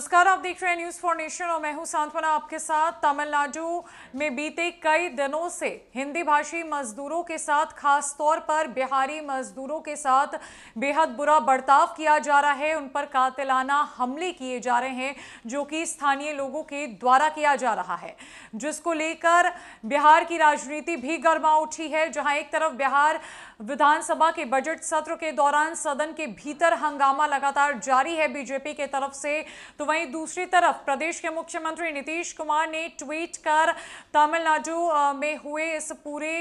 नमस्कार आप देख रहे हैं न्यूज़ फॉर नेशन और मैं हूं सांत्वना आपके साथ तमिलनाडु में बीते कई दिनों से हिंदी भाषी मजदूरों के साथ खास तौर पर बिहारी मजदूरों के साथ बेहद बुरा बर्ताव किया जा रहा है उन पर कातिलाना हमले किए जा रहे हैं जो कि स्थानीय लोगों के द्वारा किया जा रहा है जिसको लेकर बिहार की राजनीति भी गर्मा उठी है जहाँ एक तरफ बिहार विधानसभा के बजट सत्र के दौरान सदन के भीतर हंगामा लगातार जारी है बीजेपी के तरफ से तो वहीं दूसरी तरफ प्रदेश के मुख्यमंत्री नीतीश कुमार ने ट्वीट कर तमिलनाडु में हुए इस पूरे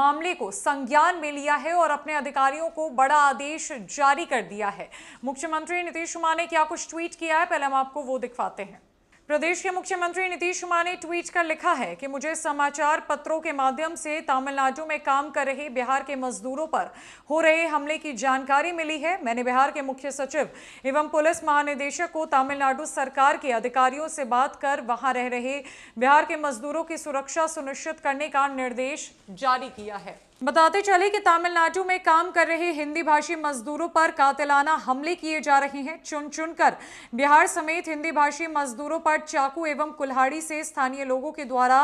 मामले को संज्ञान में लिया है और अपने अधिकारियों को बड़ा आदेश जारी कर दिया है मुख्यमंत्री नीतीश कुमार ने क्या कुछ ट्वीट किया है पहले हम आपको वो दिखवाते हैं प्रदेश के मुख्यमंत्री नीतीश कुमार ने ट्वीट कर लिखा है कि मुझे समाचार पत्रों के माध्यम से तमिलनाडु में काम कर रहे बिहार के मजदूरों पर हो रहे हमले की जानकारी मिली है मैंने बिहार के मुख्य सचिव एवं पुलिस महानिदेशक को तमिलनाडु सरकार के अधिकारियों से बात कर वहां रह रहे बिहार के मजदूरों की सुरक्षा सुनिश्चित करने का निर्देश जारी किया है बताते चले कि तमिलनाडु में काम कर रहे हिंदी भाषी मजदूरों पर कातिलाना हमले किए जा रहे हैं चुन चुनकर बिहार समेत हिंदी भाषी मजदूरों पर चाकू एवं कुल्हाड़ी से स्थानीय लोगों के द्वारा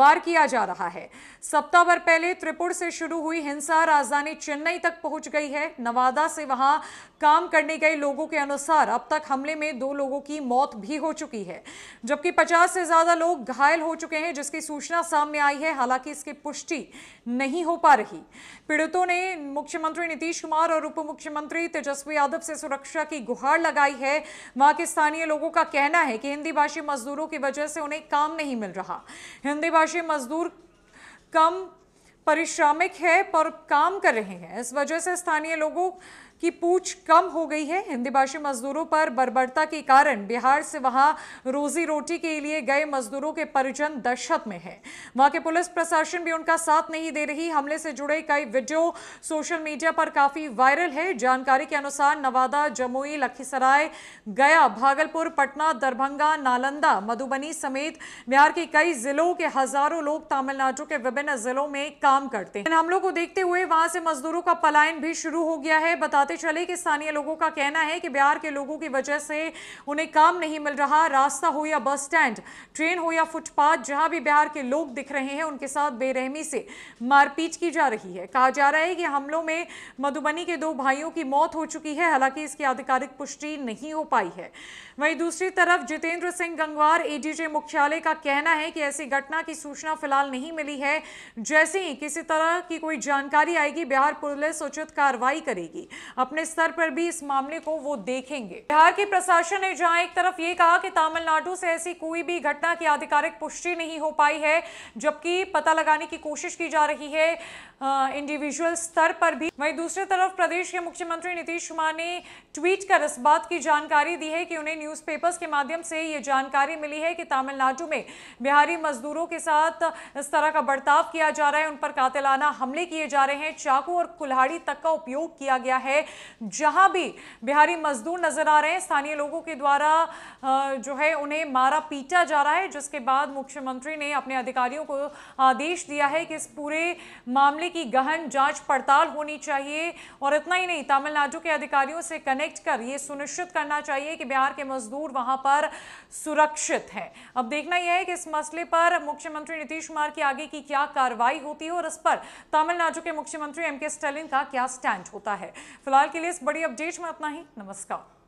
वार किया जा रहा है सप्ताह भर पहले त्रिपुर से शुरू हुई हिंसा राजधानी चेन्नई तक पहुंच गई है नवादा से वहां काम करने गए लोगों के अनुसार अब तक हमले में दो लोगों की मौत भी हो चुकी है जबकि पचास से ज्यादा लोग घायल हो चुके हैं जिसकी सूचना सामने आई है हालांकि इसकी पुष्टि नहीं हो पा आ रही पीड़ितों ने मुख्यमंत्री नीतीश कुमार और उप मुख्यमंत्री तेजस्वी यादव से सुरक्षा की गुहार लगाई है वहां के स्थानीय लोगों का कहना है कि हिंदी भाषी मजदूरों की वजह से उन्हें काम नहीं मिल रहा हिंदी भाषी मजदूर कम परिश्रमिक है पर काम कर रहे हैं इस वजह से स्थानीय लोगों की पूछ कम हो गई है हिंदी भाषी मजदूरों पर बर्बरता के कारण बिहार से वहां रोजी रोटी के लिए गए मजदूरों के परिजन दहशत में है वहां के पुलिस प्रशासन भी उनका साथ नहीं दे रही हमले से जुड़े कई वीडियो सोशल मीडिया पर काफी वायरल है जानकारी के अनुसार नवादा जमुई लखीसराय गया भागलपुर पटना दरभंगा नालंदा मधुबनी समेत बिहार के कई जिलों के हजारों लोग तमिलनाडु के विभिन्न जिलों में काम काम करते हैं हमलों को देखते हुए वहां से मजदूरों का पलायन भी शुरू हो गया है बताते चले कि स्थानीय लोगों का कहना है कि बिहार के लोगों की वजह से उन्हें काम नहीं मिल रहा रास्ता हो या बस स्टैंड ट्रेन हो या फुटपाथ जहां भी बिहार के लोग दिख रहे हैं उनके साथ बेरहमी से मारपीट की जा रही है कहा जा रहा है कि हमलों में मधुबनी के दो भाइयों की मौत हो चुकी है हालांकि इसकी आधिकारिक पुष्टि नहीं हो पाई है वहीं दूसरी तरफ जितेंद्र सिंह गंगवार एडीजे मुख्यालय का कहना है कि ऐसी घटना की सूचना फिलहाल नहीं मिली है जैसे ही किसी तरह की कोई जानकारी आएगी बिहार पुलिस उचित कार्रवाई करेगी अपने स्तर पर भी इस मामले को वो देखेंगे बिहार के प्रशासन ने जहां एक तरफ ये कहा कि तमिलनाडु से ऐसी कोई भी घटना की आधिकारिक पुष्टि नहीं हो पाई है जबकि पता लगाने की कोशिश की जा रही है इंडिविजुअल स्तर पर भी वहीं दूसरी तरफ प्रदेश के मुख्यमंत्री नीतीश कुमार ने ट्वीट कर इस बात की जानकारी दी है कि उन्हें न्यूज़पेपर्स के माध्यम से ये जानकारी मिली है कि तमिलनाडु में बिहारी मजदूरों के साथ इस तरह का बर्ताव किया जा रहा है उन पर कातिलाना हमले किए जा रहे हैं चाकू और कुल्हाड़ी तक का उपयोग किया गया है जहां भी बिहारी मजदूर नजर आ रहे हैं स्थानीय लोगों के द्वारा जो है उन्हें मारा पीटा जा रहा है जिसके बाद मुख्यमंत्री ने अपने अधिकारियों को आदेश दिया है कि इस पूरे मामले की गहन जांच पड़ताल होनी चाहिए और इतना ही नहीं तमिलनाडु के अधिकारियों से कनेक्ट कर ये सुनिश्चित करना चाहिए कि बिहार के मजदूर वहां पर सुरक्षित हैं अब देखना यह है कि इस मसले पर मुख्यमंत्री नीतीश कुमार की आगे की क्या कार्रवाई होती है और और पर तमिलनाडु के मुख्यमंत्री एम के स्टालिन का क्या स्टैंड होता है फिलहाल के लिए इस बड़ी अपडेट में अपना ही नमस्कार